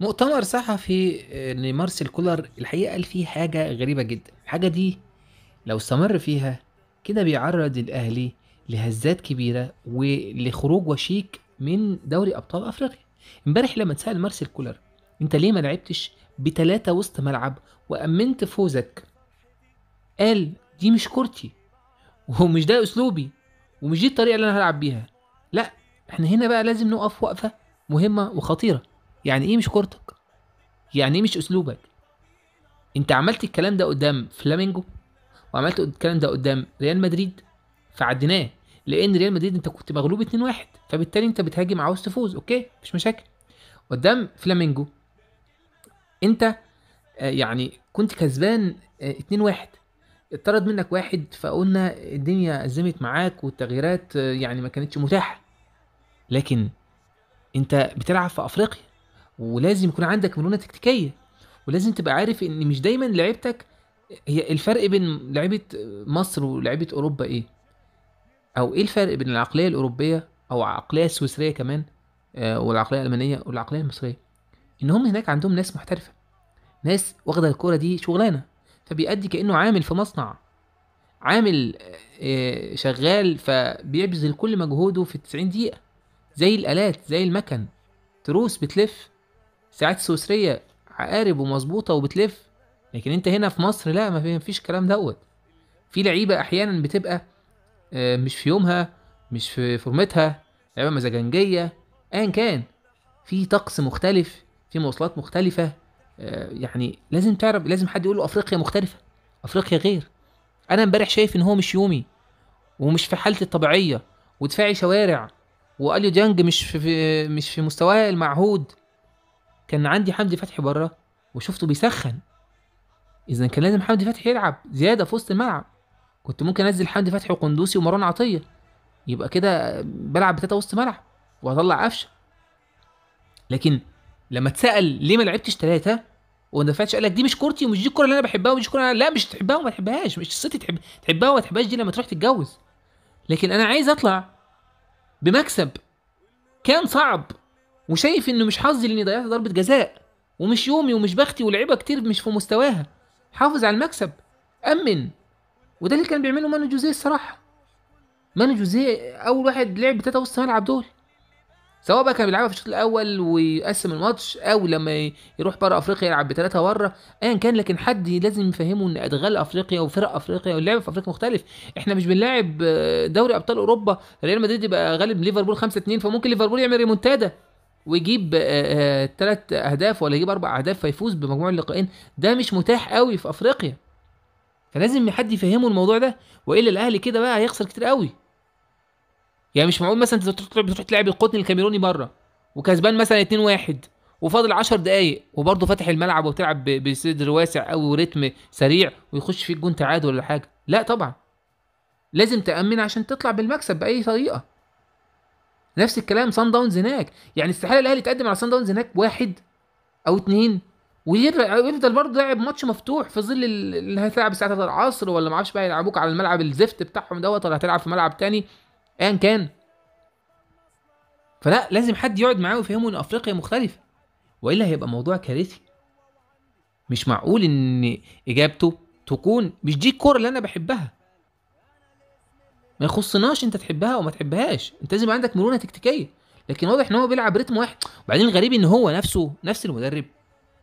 مؤتمر صحفي آه، لمارسيل كولر الحقيقة قال فيه حاجة غريبة جدا الحاجة دي لو استمر فيها كده بيعرض الأهلي لهزات كبيرة ولخروج وشيك من دوري أبطال أفريقيا امبارح لما اتسأل مارسيل كولر انت ليه ما لعبتش بتلاتة وسط ملعب وأمنت فوزك قال دي مش كورتي ومش ده أسلوبي ومش دي الطريقة اللي أنا هلعب بيها لا احنا هنا بقى لازم نقف وقفة مهمة وخطيرة يعني ايه مش كورتك يعني ايه مش اسلوبك انت عملت الكلام ده قدام فلامينجو وعملت الكلام ده قدام ريال مدريد فعديناه لان ريال مدريد انت كنت مغلوب 2-1 فبالتالي انت بتهاجم عاوز تفوز اوكي مفيش مشاكل قدام فلامينجو انت آه، يعني كنت كسبان 2-1 آه، اتطرد منك واحد فقلنا الدنيا ازمت معاك والتغييرات آه، يعني ما كانتش متاحه لكن انت بتلعب في افريقيا ولازم يكون عندك مرونه تكتيكيه ولازم تبقى عارف ان مش دايما لعيبتك هي الفرق بين لعيبه مصر ولعيبه اوروبا ايه او ايه الفرق بين العقليه الاوروبيه او العقليه السويسريه كمان آه، والعقليه الالمانيه والعقليه المصريه ان هم هناك عندهم ناس محترفه ناس واخده الكوره دي شغلانه فبيأدي كانه عامل في مصنع عامل آه، شغال فبيبذل كل مجهوده في 90 دقيقه زي الالات زي المكن تروس بتلف ساعات سويسريه عقارب ومظبوطه وبتلف لكن انت هنا في مصر لا ما فيش الكلام دوت في لعيبه احيانا بتبقى آه، مش في يومها مش في فورمتها لعيبه مزاجنجيه ايا كان في طقس مختلف في مواصلات مختلفه آه، يعني لازم تعرف لازم حد يقول له افريقيا مختلفه افريقيا غير انا امبارح شايف ان هو مش يومي ومش في حالتي الطبيعيه ودفاعي شوارع واليو ديانج مش في مش في مستواه المعهود كان عندي حمدي فتحي بره وشفته بيسخن اذا كان لازم حمدي فتحي يلعب زياده في وسط الملعب كنت ممكن انزل حمدي فتحي وقندوسي ومروان عطيه يبقى كده بلعب بتاتا وسط ملعب وهطلع قفشه لكن لما اتسال ليه ما لعبتش ثلاثه وما دفعتش قال لك دي مش كورتي ومش دي الكوره اللي انا بحبها ومش الكوره لا مش تحبها وما تحبهاش مش الست تحب تحبها وما تحبهاش دي لما تروح تتجوز لكن انا عايز اطلع بمكسب كان صعب وشايف انه مش حظي لاني ضيعت ضربه جزاء ومش يومي ومش بختي ولعيبه كتير مش في مستواها حافظ على المكسب امن وده اللي كان بيعمله مانو جوزيه الصراحه مانو جوزيه اول واحد لعب بتاتا وسط ملعب دول سواء بقى كان بيلعبها في الشوط الاول ويقسم الماتش او لما يروح بره افريقيا يلعب بثلاثه بره ايا كان لكن حد لازم يفهمه ان ادغال افريقيا وفرق افريقيا واللعب في افريقيا مختلف احنا مش بنلاعب دوري ابطال اوروبا ريال مدريد يبقى غالب ليفربول 5 2 فممكن ليفربول يعمل ريمونتادا ويجيب ثلاث آه، آه، اهداف ولا يجيب اربع اهداف فيفوز بمجموع اللقائين ده مش متاح قوي في افريقيا فلازم حد يفهمه الموضوع ده والا الاهلي كده بقى هيخسر كتير قوي يعني مش معقول مثلا بتروح تلعب القطن الكاميروني بره وكسبان مثلا 2-1 وفاضل 10 دقايق وبرضه فاتح الملعب وبتلعب بصدر واسع قوي ورتم سريع ويخش فيك جون تعادل ولا حاجه لا طبعا لازم تامن عشان تطلع بالمكسب باي طريقه نفس الكلام سان داونز هناك يعني استحاله الاهلي يتقدم على سان داونز هناك واحد او اتنين ويفضل برضه لاعب ماتش مفتوح في ظل اللي هتلعب الساعه 3 العصر ولا ما اعرفش بقى يلعبوك على الملعب الزفت بتاعهم دوت ولا هتلعب في ملعب تاني ايا كان فلا لازم حد يقعد معاه ويفهمه ان افريقيا مختلفه والا هيبقى موضوع كارثي مش معقول ان اجابته تكون مش دي الكوره اللي انا بحبها ما يخصناش انت تحبها او ما تحبهاش انت لازم عندك مرونه تكتيكيه لكن واضح ان هو بيلعب رتم واحد وبعدين الغريب ان هو نفسه نفس المدرب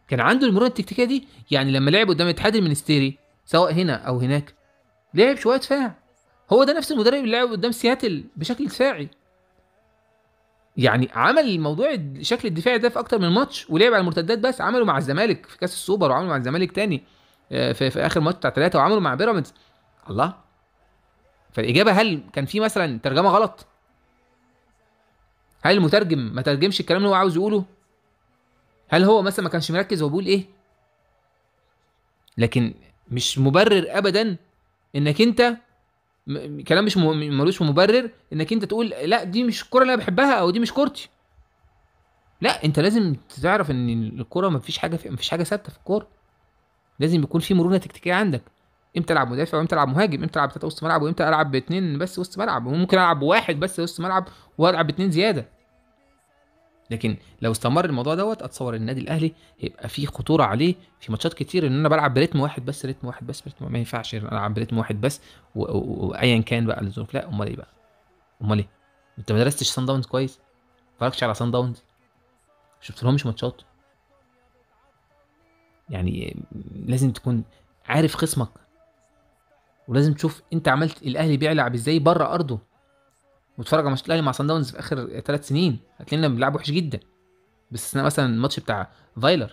كان عنده المرونه التكتيكيه دي يعني لما لعب قدام الاتحاد المنستيري سواء هنا او هناك لعب شويه دفاع هو ده نفس المدرب اللي لعب قدام سياتل بشكل دفاعي يعني عمل الموضوع الشكل الدفاعي ده في اكتر من ماتش ولعب على المرتدات بس عمله مع الزمالك في كاس السوبر وعمله مع الزمالك تاني آه، في, في اخر ماتش بتاع ثلاثه وعمله مع بيراميدز الله فالاجابه هل كان في مثلا ترجمه غلط هل المترجم ما ترجمش الكلام اللي هو عاوز يقوله هل هو مثلا ما كانش مركز هو بيقول ايه لكن مش مبرر ابدا انك انت كلام مش ملوش مبرر انك انت تقول لا دي مش الكوره اللي انا بحبها او دي مش كورتي لا انت لازم تعرف ان الكوره مفيش حاجه مفيش حاجه ثابته في الكوره لازم يكون في مرونه تكتيكيه عندك امتى العب مدافع وامتى العب مهاجم امتى العب ثلاثه وسط ملعب وامتى العب باثنين بس وسط ملعب وممكن العب بواحد بس وسط ملعب والعب باثنين زياده لكن لو استمر الموضوع دوت اتصور ان النادي الاهلي هيبقى فيه خطوره عليه في ماتشات كتير ان انا بلعب برتم واحد بس رتم واحد بس رتم ما ينفعش العب برتم واحد بس وايا كان بقى الظروف لا امال ايه بقى امال ايه انت ما درستش سان داونز كويس ما اتفرجتش على سان داونز شفت لهمش ماتشات يعني لازم تكون عارف خصمك ولازم تشوف انت عملت الاهلي بيلعب ازاي بره ارضه واتفرج على ماتش الاهلي مع سان داونز في اخر ثلاث سنين هتلاقينا بنلعب وحش جدا باستثناء مثلا الماتش بتاع فايلر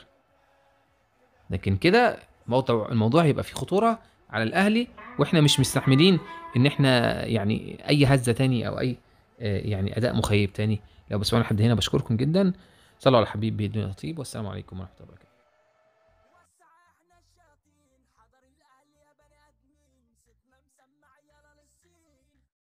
لكن كده موضوع الموضوع هيبقى فيه خطوره على الاهلي واحنا مش مستحملين ان احنا يعني اي هزه تاني او اي آه، يعني اداء مخيب تاني لو بسمعوا لحد هنا بشكركم جدا صلوا على الحبيب بيدنا طيب والسلام عليكم ورحمه الله وبركاته